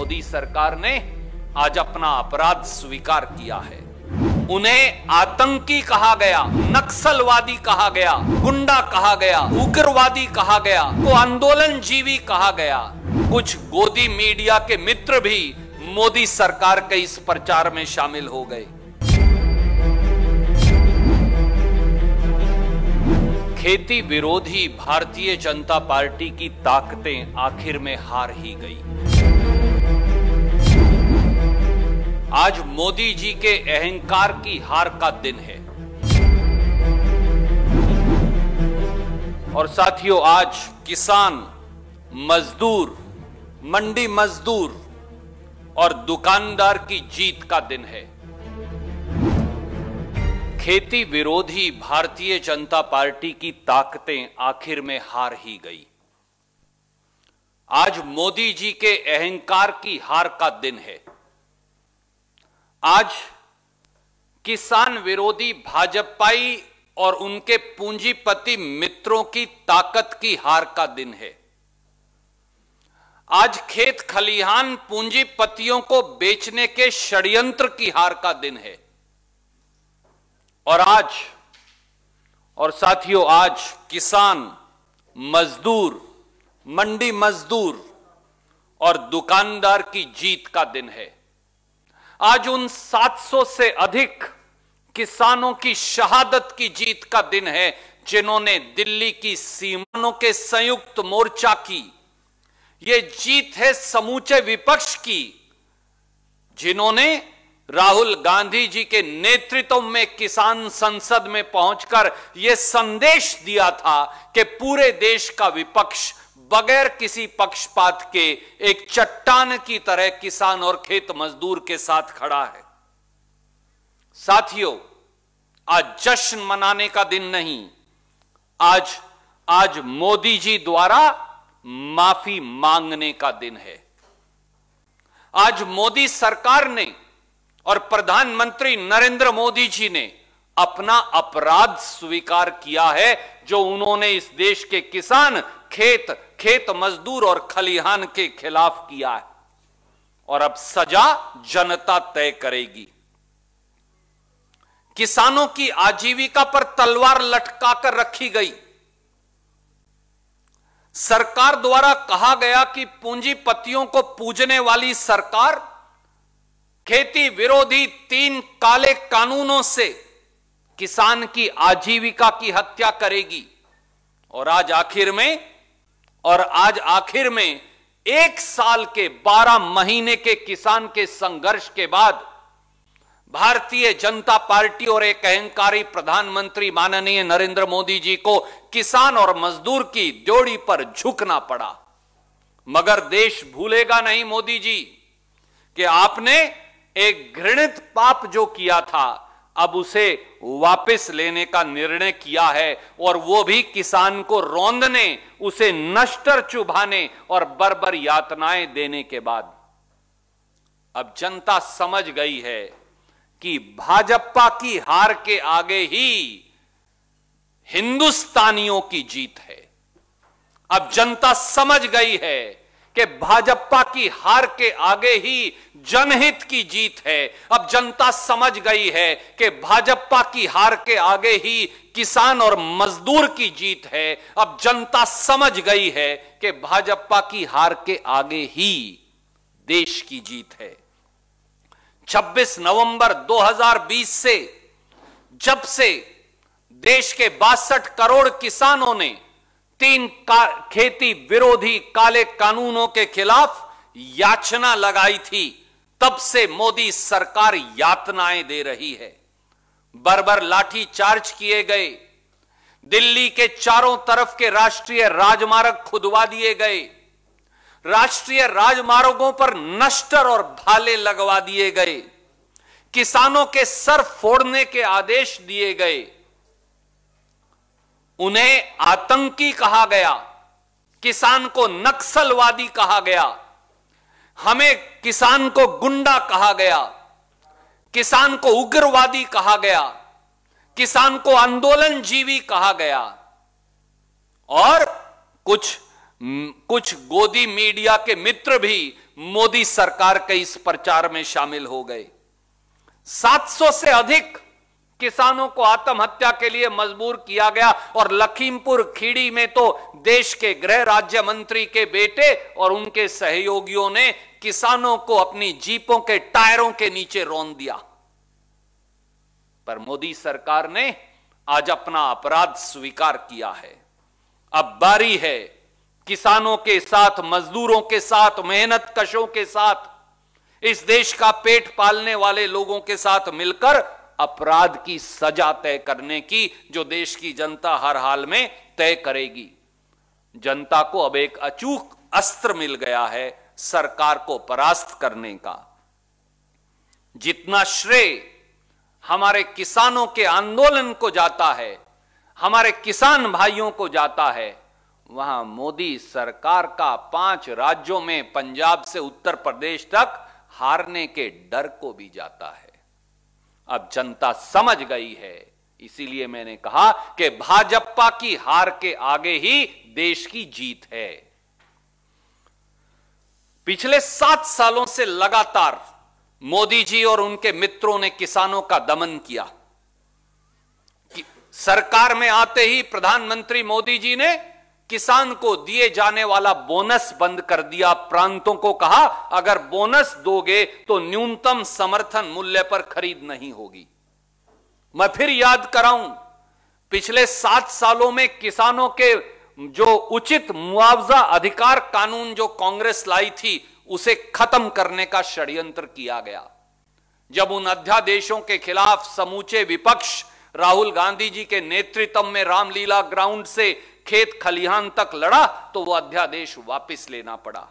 मोदी सरकार ने आज अपना अपराध स्वीकार किया है उन्हें आतंकी कहा गया नक्सलवादी कहा गया गुंडा कहा गया उग्रवादी कहा गया तो आंदोलन जीवी कहा गया कुछ गोदी मीडिया के मित्र भी मोदी सरकार के इस प्रचार में शामिल हो गए खेती विरोधी भारतीय जनता पार्टी की ताकतें आखिर में हार ही गई आज मोदी जी के अहंकार की हार का दिन है और साथियों आज किसान मजदूर मंडी मजदूर और दुकानदार की जीत का दिन है खेती विरोधी भारतीय जनता पार्टी की ताकतें आखिर में हार ही गई आज मोदी जी के अहंकार की हार का दिन है आज किसान विरोधी भाजपाई और उनके पूंजीपति मित्रों की ताकत की हार का दिन है आज खेत खलिहान पूंजीपतियों को बेचने के षड्यंत्र की हार का दिन है और आज और साथियों आज किसान मजदूर मंडी मजदूर और दुकानदार की जीत का दिन है आज उन 700 से अधिक किसानों की शहादत की जीत का दिन है जिन्होंने दिल्ली की सीमानों के संयुक्त मोर्चा की यह जीत है समूचे विपक्ष की जिन्होंने राहुल गांधी जी के नेतृत्व में किसान संसद में पहुंचकर यह संदेश दिया था कि पूरे देश का विपक्ष बगैर किसी पक्षपात के एक चट्टान की तरह किसान और खेत मजदूर के साथ खड़ा है साथियों आज जश्न मनाने का दिन नहीं आज आज मोदी जी द्वारा माफी मांगने का दिन है आज मोदी सरकार ने और प्रधानमंत्री नरेंद्र मोदी जी ने अपना अपराध स्वीकार किया है जो उन्होंने इस देश के किसान खेत खेत मजदूर और खलिहान के खिलाफ किया है और अब सजा जनता तय करेगी किसानों की आजीविका पर तलवार लटकाकर रखी गई सरकार द्वारा कहा गया कि पूंजीपतियों को पूजने वाली सरकार खेती विरोधी तीन काले कानूनों से किसान की आजीविका की हत्या करेगी और आज आखिर में और आज आखिर में एक साल के बारह महीने के किसान के संघर्ष के बाद भारतीय जनता पार्टी और एक अहंकारी प्रधानमंत्री माननीय नरेंद्र मोदी जी को किसान और मजदूर की जोड़ी पर झुकना पड़ा मगर देश भूलेगा नहीं मोदी जी कि आपने एक घृणित पाप जो किया था अब उसे वापस लेने का निर्णय किया है और वो भी किसान को रौंदने उसे नष्टर चुभाने और बरबर यातनाएं देने के बाद अब जनता समझ गई है कि भाजपा की हार के आगे ही हिंदुस्तानियों की जीत है अब जनता समझ गई है कि भाजपा की हार के आगे ही जनहित की जीत है अब जनता समझ गई है कि भाजपा की हार के आगे ही किसान और मजदूर की जीत है अब जनता समझ गई है कि भाजपा की हार के आगे ही देश की जीत है 26 नवंबर 2020 से जब से देश के बासठ करोड़ किसानों ने तीन का, खेती विरोधी काले कानूनों के खिलाफ याचना लगाई थी तब से मोदी सरकार यातनाएं दे रही है बरबर लाठी चार्ज किए गए दिल्ली के चारों तरफ के राष्ट्रीय राजमार्ग खुदवा दिए गए राष्ट्रीय राजमार्गों पर नष्टर और भाले लगवा दिए गए किसानों के सर फोड़ने के आदेश दिए गए उन्हें आतंकी कहा गया किसान को नक्सलवादी कहा गया हमें किसान को गुंडा कहा गया किसान को उग्रवादी कहा गया किसान को आंदोलन जीवी कहा गया और कुछ कुछ गोदी मीडिया के मित्र भी मोदी सरकार के इस प्रचार में शामिल हो गए 700 से अधिक किसानों को आत्महत्या के लिए मजबूर किया गया और लखीमपुर खीड़ी में तो देश के गृह राज्य मंत्री के बेटे और उनके सहयोगियों ने किसानों को अपनी जीपों के टायरों के नीचे रोन दिया पर मोदी सरकार ने आज अपना अपराध स्वीकार किया है अब बारी है किसानों के साथ मजदूरों के साथ मेहनत कशों के साथ इस देश का पेट पालने वाले लोगों के साथ मिलकर अपराध की सजा तय करने की जो देश की जनता हर हाल में तय करेगी जनता को अब एक अचूक अस्त्र मिल गया है सरकार को परास्त करने का जितना श्रेय हमारे किसानों के आंदोलन को जाता है हमारे किसान भाइयों को जाता है वहां मोदी सरकार का पांच राज्यों में पंजाब से उत्तर प्रदेश तक हारने के डर को भी जाता है अब जनता समझ गई है इसीलिए मैंने कहा कि भाजपा की हार के आगे ही देश की जीत है पिछले सात सालों से लगातार मोदी जी और उनके मित्रों ने किसानों का दमन किया कि सरकार में आते ही प्रधानमंत्री मोदी जी ने किसान को दिए जाने वाला बोनस बंद कर दिया प्रांतों को कहा अगर बोनस दोगे तो न्यूनतम समर्थन मूल्य पर खरीद नहीं होगी मैं फिर याद कराऊं पिछले सात सालों में किसानों के जो उचित मुआवजा अधिकार कानून जो कांग्रेस लाई थी उसे खत्म करने का षड्यंत्र किया गया जब उन अध्यादेशों के खिलाफ समूचे विपक्ष राहुल गांधी जी के नेतृत्व में रामलीला ग्राउंड से खेत खलिहान तक लड़ा तो वो अध्यादेश वापस लेना पड़ा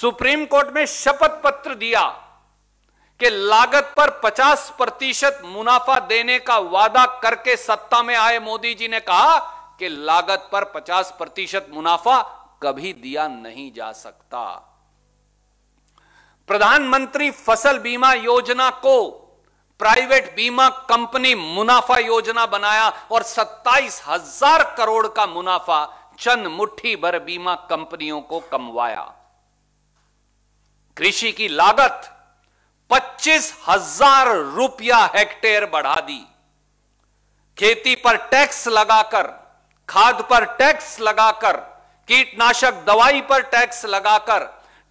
सुप्रीम कोर्ट में शपथ पत्र दिया कि लागत पर 50 प्रतिशत मुनाफा देने का वादा करके सत्ता में आए मोदी जी ने कहा कि लागत पर 50 प्रतिशत मुनाफा कभी दिया नहीं जा सकता प्रधानमंत्री फसल बीमा योजना को प्राइवेट बीमा कंपनी मुनाफा योजना बनाया और सत्ताईस हजार करोड़ का मुनाफा चंद मुट्ठी भर बीमा कंपनियों को कमवाया कृषि की लागत पच्चीस हजार रुपया हेक्टेयर बढ़ा दी खेती पर टैक्स लगाकर खाद पर टैक्स लगाकर कीटनाशक दवाई पर टैक्स लगाकर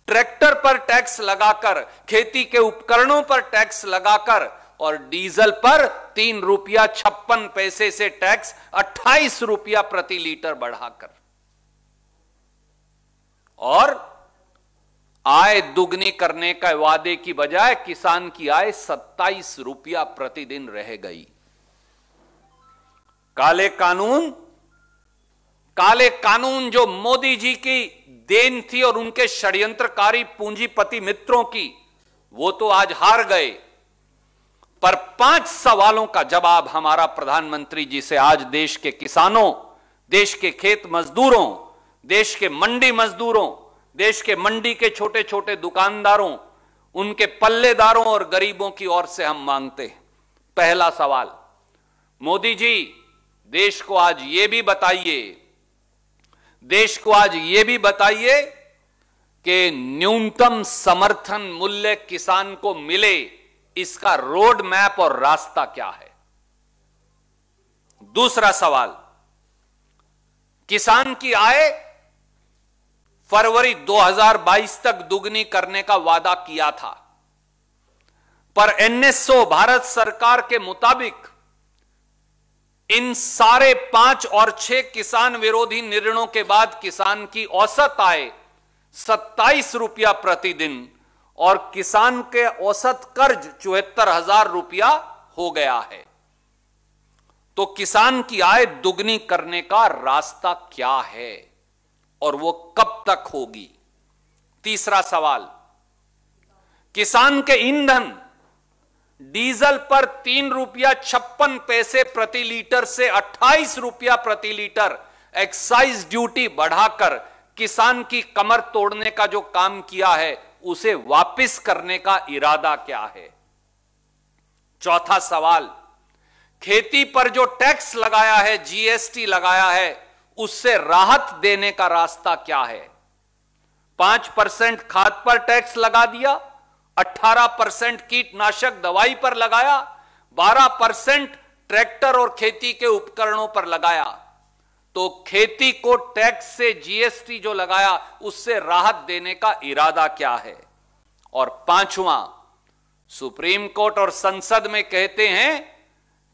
ट्रैक्टर पर टैक्स लगाकर खेती के उपकरणों पर टैक्स लगाकर और डीजल पर तीन रुपया छप्पन पैसे से टैक्स अट्ठाईस रुपया प्रति लीटर बढ़ाकर और आय दुगनी करने का वादे की बजाय किसान की आय सत्ताईस रुपया प्रतिदिन रह गई काले कानून काले कानून जो मोदी जी की देन थी और उनके षड्यंत्रकारी पूंजीपति मित्रों की वो तो आज हार गए पर पांच सवालों का जवाब हमारा प्रधानमंत्री जी से आज देश के किसानों देश के खेत मजदूरों देश के मंडी मजदूरों देश के मंडी के छोटे छोटे दुकानदारों उनके पल्लेदारों और गरीबों की ओर से हम मांगते हैं पहला सवाल मोदी जी देश को आज यह भी बताइए देश को आज यह भी बताइए कि न्यूनतम समर्थन मूल्य किसान को मिले इसका रोड मैप और रास्ता क्या है दूसरा सवाल किसान की आय फरवरी 2022 तक दुगनी करने का वादा किया था पर एनएसओ भारत सरकार के मुताबिक इन सारे पांच और छह किसान विरोधी निर्णयों के बाद किसान की औसत आय सत्ताईस रुपया प्रतिदिन और किसान के औसत कर्ज चौहत्तर हजार रुपया हो गया है तो किसान की आय दुगनी करने का रास्ता क्या है और वो कब तक होगी तीसरा सवाल किसान के ईंधन डीजल पर तीन रुपया छप्पन पैसे प्रति लीटर से अट्ठाईस रुपया प्रति लीटर एक्साइज ड्यूटी बढ़ाकर किसान की कमर तोड़ने का जो काम किया है उसे वापस करने का इरादा क्या है चौथा सवाल खेती पर जो टैक्स लगाया है जीएसटी लगाया है उससे राहत देने का रास्ता क्या है पांच परसेंट खाद पर टैक्स लगा दिया अट्ठारह परसेंट कीटनाशक दवाई पर लगाया बारह परसेंट ट्रैक्टर और खेती के उपकरणों पर लगाया तो खेती को टैक्स से जीएसटी जो लगाया उससे राहत देने का इरादा क्या है और पांचवा सुप्रीम कोर्ट और संसद में कहते हैं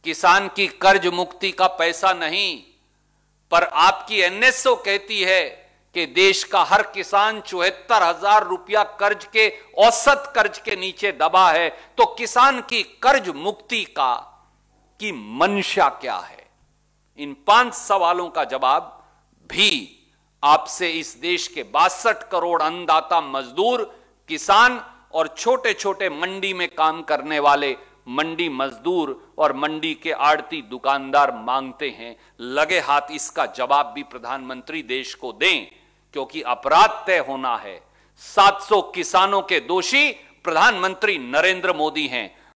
किसान की कर्ज मुक्ति का पैसा नहीं पर आपकी एनएसओ कहती है कि देश का हर किसान चौहत्तर हजार रुपया कर्ज के औसत कर्ज के नीचे दबा है तो किसान की कर्ज मुक्ति का की मंशा क्या है इन पांच सवालों का जवाब भी आपसे इस देश के बासठ करोड़ अन्नदाता मजदूर किसान और छोटे छोटे मंडी में काम करने वाले मंडी मजदूर और मंडी के आड़ती दुकानदार मांगते हैं लगे हाथ इसका जवाब भी प्रधानमंत्री देश को दें क्योंकि अपराध तय होना है 700 किसानों के दोषी प्रधानमंत्री नरेंद्र मोदी हैं